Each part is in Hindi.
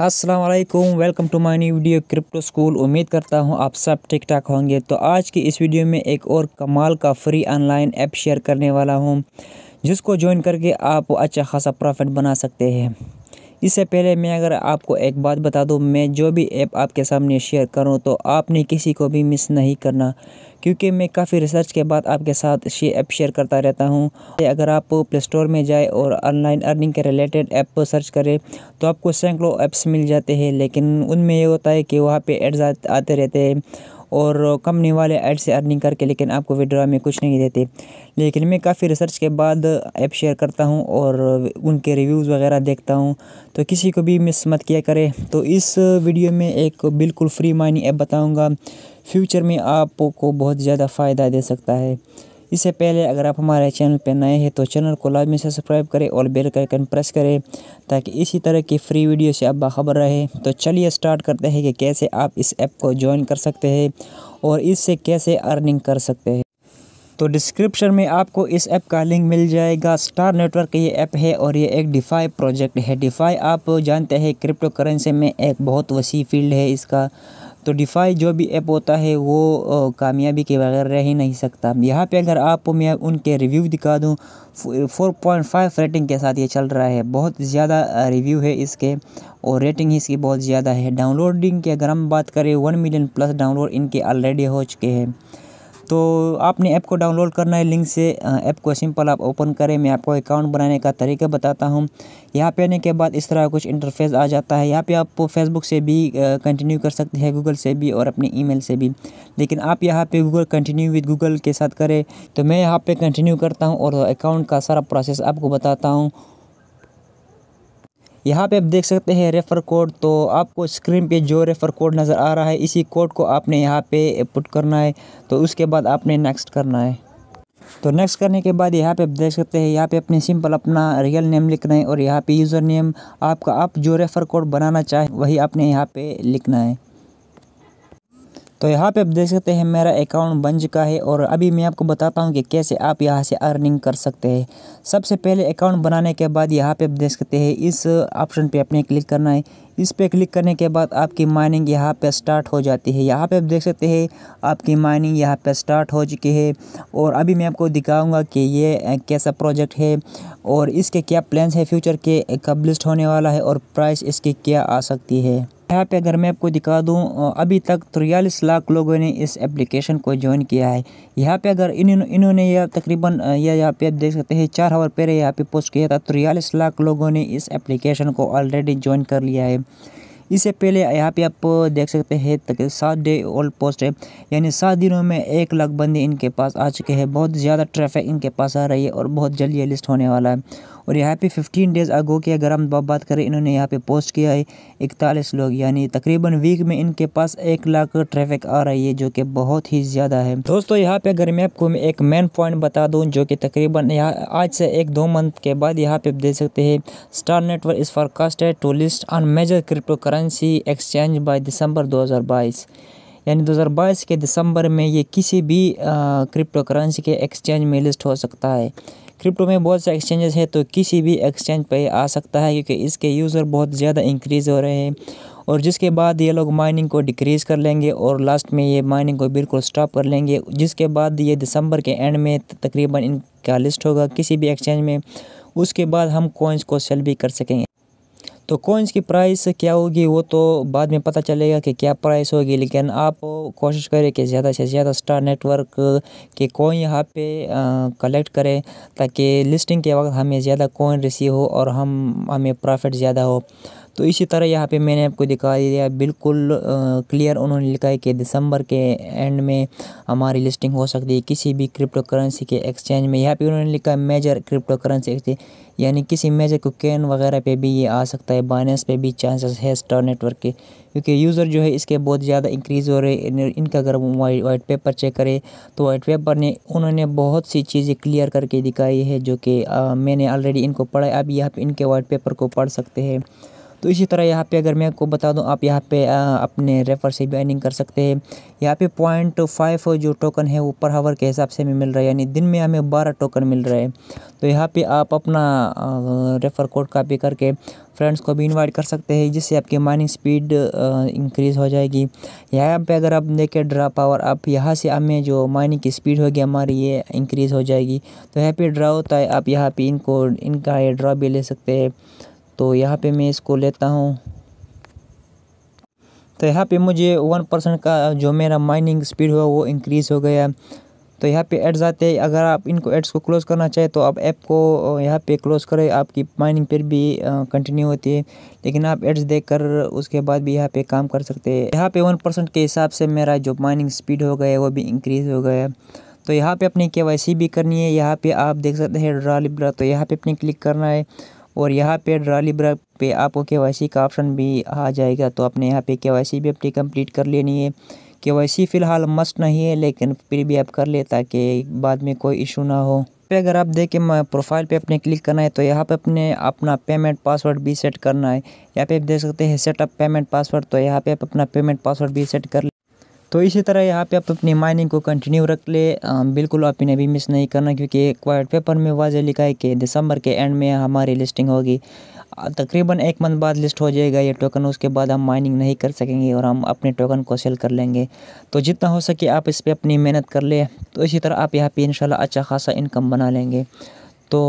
Aslam welcome to my new video crypto school उम्मीद करता हूं आप सब ठीक ठाक होंगे तो आज की इस वीडियो में एक और कमाल का फ्री ऑनलाइन ऐप शेयर करने वाला हूं जिसको ज्वाइन करके आप अच्छा खासा प्रॉफिट बना सकते हैं इससे पहले मैं अगर आपको एक बात बता दूं मैं जो भी ऐप आपके सामने शेयर करूं तो आपने किसी को भी मिस नहीं करना क्योंकि मैं काफ़ी रिसर्च के बाद आपके साथ ये ऐप शेयर करता रहता हूं अगर आप प्ले स्टोर में जाए और ऑनलाइन अर्निंग के रिलेटेड ऐप पर सर्च करें तो आपको सैकड़ों ऐप्स मिल जाते हैं लेकिन उनमें ये होता है कि वहाँ पर एड्स आते रहते हैं और कंपनी वाले ऐड से अर्निंग करके लेकिन आपको विड्रा में कुछ नहीं देते लेकिन मैं काफ़ी रिसर्च के बाद ऐप शेयर करता हूँ और उनके रिव्यूज़ वगैरह देखता हूँ तो किसी को भी मिस मत किया करें तो इस वीडियो में एक बिल्कुल फ्री माइनिंग ऐप बताऊँगा फ्यूचर में आपको बहुत ज़्यादा फ़ायदा दे सकता है इससे पहले अगर आप हमारे चैनल पर नए हैं तो चैनल को लाजमी में सब्सक्राइब करें और बेल का आइकन प्रेस करें ताकि इसी तरह की फ्री वीडियो से आप बाखबर रहे तो चलिए स्टार्ट करते हैं कि कैसे आप इस ऐप को ज्वाइन कर सकते हैं और इससे कैसे अर्निंग कर सकते हैं तो डिस्क्रिप्शन में आपको इस ऐप का लिंक मिल जाएगा स्टार नेटवर्क ये ऐप है और ये एक डिफाई प्रोजेक्ट है डिफाई आप जानते हैं क्रिप्टो करेंसी में एक बहुत वसी फील्ड है इसका तो डिफ़ाई जो भी ऐप होता है वो कामयाबी के बगैर रह ही नहीं सकता यहाँ पे अगर आपको मैं उनके रिव्यू दिखा दूँ फोर पॉइंट फाइव रेटिंग के साथ ये चल रहा है बहुत ज़्यादा रिव्यू है इसके और रेटिंग इसकी बहुत ज़्यादा है डाउनलोडिंग की अगर हम बात करें वन मिलियन प्लस डाउनलोड इनके ऑलरेडी हो चुके हैं तो आपने ऐप को डाउनलोड करना है लिंक से ऐप को सिंपल आप ओपन करें मैं आपको अकाउंट बनाने का तरीका बताता हूँ यहाँ पे आने के बाद इस तरह कुछ इंटरफेस आ जाता है यहाँ पे आप फेसबुक से भी कंटिन्यू कर सकते हैं गूगल से भी और अपने ईमेल से भी लेकिन आप यहाँ पे गूगल कंटिन्यू विद गूगल के साथ करें तो मैं यहाँ पर कंटिन्यू करता हूँ और अकाउंट का सारा प्रोसेस आपको बताता हूँ यहाँ पे आप देख सकते हैं रेफ़र कोड तो आपको स्क्रीन पे जो रेफ़र कोड नज़र आ रहा है इसी कोड को आपने यहाँ पे पुट करना है तो उसके बाद आपने नेक्स्ट करना है तो नेक्स्ट करने के बाद यहाँ पे आप देख सकते हैं यहाँ पे अपने सिंपल अपना रियल नेम लिखना है और यहाँ पे यूज़र नेम आपका आप जो रेफ़र कोड बनाना चाहें वही आपने यहाँ पर लिखना है तो यहाँ पे आप देख सकते हैं मेरा अकाउंट बन चुका है और अभी मैं आपको बताता हूँ कि कैसे आप यहाँ से अर्निंग कर सकते हैं सबसे पहले अकाउंट बनाने के बाद यहाँ पे आप देख सकते हैं इस ऑप्शन पे आपने क्लिक करना है इस पर क्लिक करने के बाद आपकी माइनिंग यहाँ पे स्टार्ट हो जाती है यहाँ पे आप देख सकते हैं आपकी माइनिंग यहाँ पे स्टार्ट हो चुकी है और अभी मैं आपको दिखाऊंगा कि ये कैसा प्रोजेक्ट है और इसके क्या प्लान्स है फ्यूचर के कब लिस्ट होने वाला है और प्राइस इसकी क्या आ सकती है यहाँ पे अगर मैं आपको दिखा दूँ अभी तक तिरयालीस लाख लोगों ने इस एप्लीकेशन को ज्वाइन किया है यहाँ पे अगर इन इन्होंने यह तकरीबन यह यहाँ पे आप देख सकते हैं चार हवर पहले यहाँ पे पोस्ट किया था तिरयालीस लाख लोगों ने इस एप्लीकेशन को ऑलरेडी ज्वाइन कर लिया है इससे पहले यहाँ पे आप देख सकते हैं तक सात डे ओल्ड पोस्ट है यानी सात दिनों में एक लाख बंदे इनके पास आ चुके हैं बहुत ज़्यादा ट्रैफिक इनके पास आ रही है और बहुत जल्दी लिस्ट होने वाला है और यहाँ पे 15 डेज़ अगो की अगर हम बात करें इन्होंने यहाँ पे पोस्ट किया है इकतालीस लोग यानी तकरीबन वीक में इनके पास एक लाख ट्रैफिक आ रही है जो कि बहुत ही ज़्यादा है दोस्तों यहाँ पे अगर मैं आपको एक मेन पॉइंट बता दूँ जो कि तकरीबन यहाँ आज से एक दो मंथ के बाद यहाँ पे दे सकते हैं स्टार नेटवर्क इस है to list on major crypto currency exchange by December दो यानी 2022 के दिसंबर में ये किसी भी क्रिप्टो करेंसी के एक्सचेंज में लिस्ट हो सकता है क्रिप्टो में बहुत से एक्सचेंजेस है तो किसी भी एक्सचेंज पर आ सकता है क्योंकि इसके यूज़र बहुत ज़्यादा इंक्रीज़ हो रहे हैं और जिसके बाद ये लोग माइनिंग को डिक्रीज़ कर लेंगे और लास्ट में ये माइनिंग को बिल्कुल स्टॉप कर लेंगे जिसके बाद ये दिसंबर के एंड में तकरीबन इनका लिस्ट होगा किसी भी एक्सचेंज में उसके बाद हम कॉइन्स को सेल भी कर सकेंगे तो कॉइन्स की प्राइस क्या होगी वो तो बाद में पता चलेगा कि क्या प्राइस होगी लेकिन आप कोशिश करें कि ज़्यादा से ज़्यादा स्टार नेटवर्क के कॉइन यहाँ पे कलेक्ट करें ताकि लिस्टिंग के वक्त हमें ज़्यादा कॉइन रिसीव हो और हम हमें प्रॉफिट ज़्यादा हो तो इसी तरह यहाँ पे मैंने आपको दिखा दिया बिल्कुल क्लियर उन्होंने लिखा है कि दिसंबर के एंड में हमारी लिस्टिंग हो सकती है किसी भी क्रिप्टो करेंसी के एक्सचेंज में यहाँ पे उन्होंने लिखा है मेजर क्रिप्टो करेंसी एक्सचेंज यानी किसी मेजर को कैन वगैरह पे भी ये आ सकता है बाइनेंस पे भी चांसेस है स्टार नेटवर्क के क्योंकि यूज़र जो है इसके बहुत ज़्यादा इंक्रीज़ हो रहे हैं इनका अगर वाइट पेपर चेक करें तो वाइट पेपर ने उन्होंने बहुत सी चीज़ें क्लियर करके दिखाई है जो कि मैंने ऑलरेडी इनको पढ़ा अब यहाँ पर इनके वाइट पेपर को पढ़ सकते हैं तो इसी तरह यहाँ पे अगर मैं आपको बता दूँ आप यहाँ पे आ, अपने रेफर से भी अर्निंग कर सकते हैं यहाँ पे पॉइंट फाइव जो टोकन है वो पर हावर के हिसाब से हमें मिल रहा है यानी दिन में हमें बारह टोकन मिल रहा है तो यहाँ पे आप अपना रेफ़र कोड कापी करके फ्रेंड्स को भी इन्वाइट कर सकते हैं जिससे आपकी माइनिंग स्पीड इंक्रीज़ हो जाएगी यहाँ पे अगर आप देखें ड्रा पावर आप यहाँ से हमें जो माइनिंग की स्पीड होगी हमारी ये इंक्रीज़ हो जाएगी तो यहाँ पे ड्रा होता है आप यहाँ पे इनको इनका ये ड्रा भी ले सकते हैं तो यहाँ पे मैं इसको लेता हूँ तो यहाँ पे मुझे वन परसेंट का जो मेरा माइनिंग स्पीड हुआ वो इंक्रीज़ हो गया तो यहाँ पे एड्स आते हैं अगर आप इनको एड्स को क्लोज़ करना चाहें तो आप ऐप को यहाँ पे क्लोज़ करें आपकी माइनिंग फिर भी कंटिन्यू होती है लेकिन आप एड्स देखकर उसके बाद भी यहाँ पे काम कर सकते हैं यहाँ पे वन परसेंट के हिसाब से मेरा जो माइनिंग स्पीड हो गया वो भी इंक्रीज़ हो गया तो यहाँ पे अपनी के भी करनी है यहाँ पर आप देख सकते हैं ड्रा लिब्रा तो यहाँ पर अपनी क्लिक करना है और यहाँ पे ड्राली लिब्रा पे आपको के का ऑप्शन भी आ जाएगा तो आपने यहाँ पे के भी अपनी कंप्लीट कर लेनी है के फ़िलहाल मस्ट नहीं है लेकिन फिर भी आप कर ले ताकि बाद में कोई इशू ना हो पे अगर आप देखें प्रोफाइल पे अपने क्लिक करना है तो यहाँ पे अपने अपना पेमेंट पासवर्ड भी सेट करना है यहाँ पे आप देख सकते हैं सेटअप पेमेंट पासवर्ड तो यहाँ पे आप अपना पेमेंट पासवर्ड भी सेट कर तो इसी तरह यहाँ पे आप अपनी माइनिंग को कंटिन्यू रख ले बिल्कुल आप इन्हें भी मिस नहीं करना क्योंकि क्वाइट पेपर में वाजह लिखा है कि दिसंबर के एंड में हमारी लिस्टिंग होगी तकरीबन एक मंथ बाद लिस्ट हो जाएगा ये टोकन उसके बाद हम माइनिंग नहीं कर सकेंगे और हम अपने टोकन को सेल कर लेंगे तो जितना हो सके आप इस पर अपनी मेहनत कर ले तो इसी तरह आप यहाँ पर इन अच्छा खासा इनकम बना लेंगे तो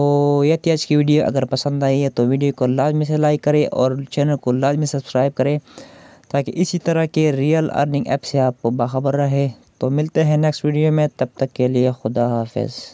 ये थी आज की वीडियो अगर पसंद आई है तो वीडियो को लाजमी से लाइक करें और चैनल को लाजमी सब्सक्राइब करें ताकि इसी तरह के रियल अर्निंग ऐप से आपको बाखबर रहे तो मिलते हैं नेक्स्ट वीडियो में तब तक के लिए खुदा हाफिज़